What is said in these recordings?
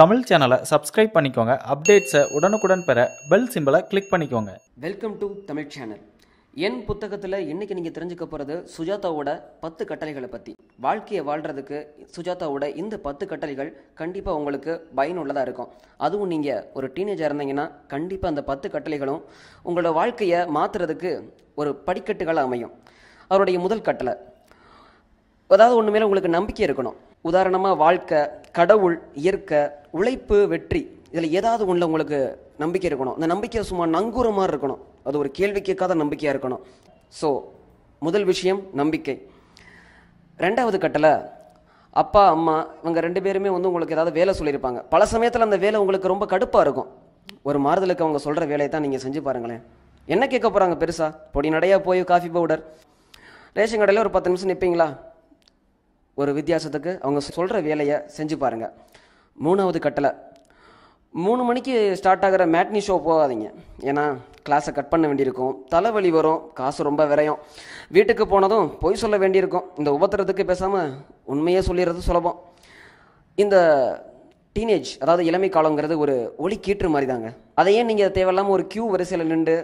தமிழ் சேனலை சப்ஸ்கிரைப் பண்ணிக்கோங்க அப்டேட்ஸை உடனுக்குடன் பெற பெல் சிம்பிளை கிளிக் பண்ணிக்கோங்க வெல்கம் டு தமிழ் சேனல் என் புத்தகத்தில் இன்றைக்கி நீங்கள் தெரிஞ்சுக்க போகிறது சுஜாதாவோட பத்து கட்டளைகளை பற்றி வாழ்க்கையை வாழ்கிறதுக்கு சுஜாதாவோட இந்த பத்து கட்டளைகள் கண்டிப்பாக உங்களுக்கு பயனுள்ளதாக இருக்கும் அதுவும் நீங்கள் ஒரு டீனேஜாக இருந்தீங்கன்னா கண்டிப்பாக அந்த பத்து கட்டளைகளும் உங்களோட வாழ்க்கையை மாற்றுறதுக்கு ஒரு படிக்கட்டுகளாக அமையும் அவருடைய முதல் கட்டளை அதாவது ஒன்று உங்களுக்கு நம்பிக்கை இருக்கணும் உதாரணமாக வாழ்க்கை கடவுள் இயற்கை உழைப்பு வெற்றி இதில் ஏதாவது ஒன்றில் உங்களுக்கு நம்பிக்கை இருக்கணும் அந்த நம்பிக்கை சும்மா நங்கூற மாதிரி இருக்கணும் அது ஒரு கேள்வி கேட்காத நம்பிக்கையாக இருக்கணும் ஸோ முதல் விஷயம் நம்பிக்கை ரெண்டாவது கட்டளை அப்பா அம்மா இவங்க ரெண்டு பேருமே வந்து உங்களுக்கு ஏதாவது வேலை சொல்லியிருப்பாங்க பல சமயத்தில் அந்த வேலை உங்களுக்கு ரொம்ப கடுப்பாக இருக்கும் ஒரு மாறுதலுக்கு அவங்க சொல்கிற வேலையை தான் நீங்கள் செஞ்சு பாருங்களேன் என்ன கேட்க போகிறாங்க பெருசாக பொடி நடையாக போய் காஃபி பவுடர் ரேஷன் கடையில் ஒரு பத்து நிமிஷம் நிற்பீங்களா ஒரு வித்தியாசத்துக்கு அவங்க சொல்கிற வேலையை செஞ்சு பாருங்கள் மூணாவது கட்டளை மூணு மணிக்கு ஸ்டார்ட் ஆகிற மேட்னி ஷோ போகாதீங்க ஏன்னா கிளாஸை கட் பண்ண வேண்டியிருக்கும் தலைவலி வரும் காசு ரொம்ப விரையும் வீட்டுக்கு போனதும் பொய் சொல்ல வேண்டியிருக்கும் இந்த உபத்திரத்துக்கு பேசாமல் உண்மையே சொல்லிடுறது சுலபம் இந்த டீனேஜ் அதாவது இளமை காலங்கிறது ஒரு ஒளி கீற்று மாதிரி தாங்க அதையே நீங்கள் தேவையில்லாமல் ஒரு கியூ வரிசையில் நின்று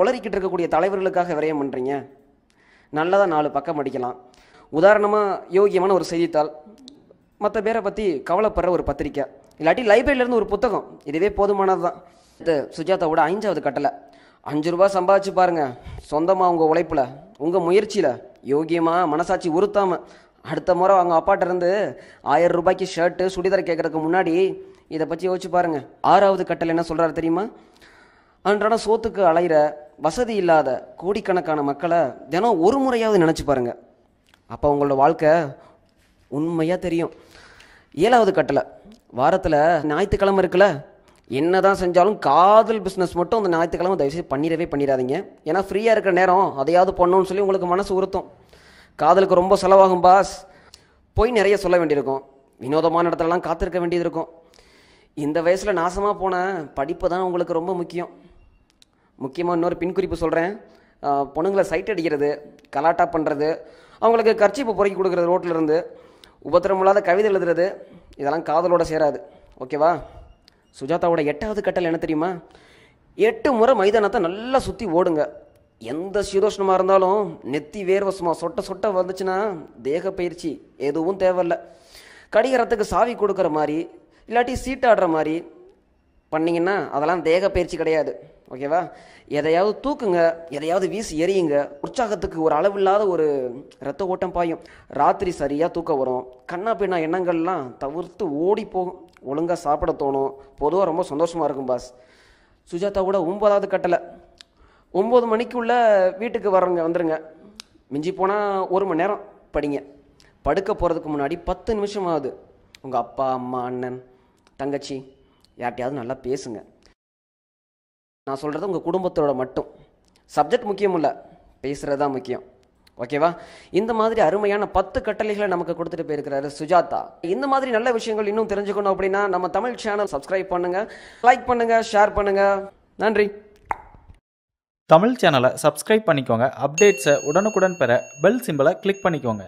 உளறிக்கிட்டு இருக்கக்கூடிய தலைவர்களுக்காக விரயம் பண்ணுறீங்க நல்லதாக நாலு பக்கம் அடிக்கலாம் உதாரணமாக யோகியமான ஒரு செய்தித்தாள் மற்ற பேரை பற்றி கவலைப்படுற ஒரு பத்திரிக்கை இல்லாட்டி லைப்ரரியிலேருந்து ஒரு புத்தகம் இதுவே போதுமானது தான் இது சுஜாதாவோட ஐந்தாவது கட்டளை அஞ்சு ரூபா சம்பாதிச்சு பாருங்கள் சொந்தமாக உங்கள் உழைப்பில் உங்கள் முயற்சியில் யோகியமாக மனசாட்சி உறுத்தாமல் அடுத்த முறை அவங்க அப்பாட்டிருந்து ஆயிரம் ரூபாய்க்கு ஷர்ட்டு சுடிதார் கேட்குறதுக்கு முன்னாடி இதை பற்றி யோசிச்சு பாருங்கள் ஆறாவது கட்டளை என்ன சொல்கிறாரு தெரியுமா அன்றாட சோத்துக்கு அலையிற வசதி இல்லாத கோடிக்கணக்கான மக்களை தினம் ஒரு முறையாவது நினச்சி பாருங்கள் அப்போ உங்களோட வாழ்க்கை உண்மையாக தெரியும் ஏழாவது கட்டளை வாரத்தில் ஞாயிற்றுக்கிழமை இருக்குல்ல என்ன தான் செஞ்சாலும் காதல் பிஸ்னஸ் மட்டும் அந்த ஞாயிற்றுக்கிழமை தயவுசெய்து பண்ணிடவே பண்ணிடாதீங்க ஏன்னா ஃப்ரீயாக இருக்கிற நேரம் அதையாவது பண்ணணும்னு சொல்லி உங்களுக்கு மனசு உறுத்தும் காதலுக்கு ரொம்ப செலவாகும் பாஸ் போய் நிறைய சொல்ல வேண்டியிருக்கும் வினோதமான இடத்துலலாம் காத்திருக்க வேண்டியது இருக்கும் இந்த வயசில் நாசமாக போன படிப்பு தான் உங்களுக்கு ரொம்ப முக்கியம் முக்கியமாக இன்னொரு பின் குறிப்பு சொல்கிறேன் பொண்ணுங்களை சைட் அடிக்கிறது கலாட்டா பண்ணுறது அவங்களுக்கு கர்ச்சிப்பு பொறுக்கி கொடுக்குறது ரோட்டில் இருந்து உபத்திரம் இல்லாத கவிதை எழுதுறது இதெல்லாம் காதலோட சேராது ஓகேவா சுஜாதாவோட எட்டாவது கட்டல் என்ன தெரியுமா எட்டு முறை மைதானத்தை நல்லா சுற்றி ஓடுங்க எந்த சீதோஷ்ணமாக இருந்தாலும் நெத்தி வேர்வசமாக சொட்ட சொட்ட வந்துச்சுன்னா தேக பயிற்சி எதுவும் தேவையில்ல கடிகாரத்துக்கு சாவி கொடுக்குற மாதிரி இல்லாட்டி சீட்டாடுற மாதிரி பண்ணிங்கன்னா அதெல்லாம் தேக பயிற்சி கிடையாது ஓகேவா எதையாவது தூக்குங்க எதையாவது வீசி எரியுங்க உற்சாகத்துக்கு ஒரு அளவு இல்லாத ஒரு ரத்த ஓட்டம் பாயும் ராத்திரி சரியாக தூக்க வரும் கண்ணா பின்னா எண்ணங்கள்லாம் தவிர்த்து ஓடி போகும் ஒழுங்காக சாப்பிட தோணும் பொதுவாக ரொம்ப சந்தோஷமாக இருக்கும் பாஸ் சுஜாதா கூட ஒன்பதாவது கட்டலை ஒம்பது மணிக்குள்ளே வீட்டுக்கு வரவங்க வந்துடுங்க மிஞ்சி போனால் ஒரு மணி நேரம் படிங்க படுக்க போகிறதுக்கு முன்னாடி பத்து நிமிஷம் ஆகுது உங்கள் அப்பா அம்மா அண்ணன் தங்கச்சி யார்ட்டையாவது நல்லா பேசுங்கள் நான் சொல்கிறது உங்கள் குடும்பத்தோட மட்டும் சப்ஜெக்ட் முக்கியம் இல்லை பேசுகிறது தான் முக்கியம் ஓகேவா இந்த மாதிரி அருமையான பத்து கட்டளைகளை நமக்கு கொடுத்துட்டு போயிருக்கிறாரு சுஜாதா இந்த மாதிரி நல்ல விஷயங்கள் இன்னும் தெரிஞ்சுக்கணும் அப்படின்னா நம்ம தமிழ் சேனல் சப்ஸ்கிரைப் பண்ணுங்க லைக் பண்ணுங்க ஷேர் பண்ணுங்க நன்றி தமிழ் சேனலை சப்ஸ்கிரைப் பண்ணிக்கோங்க அப்டேட்ஸை உடனுக்குடன் பெற பெல் சிம்பிளை கிளிக் பண்ணிக்கோங்க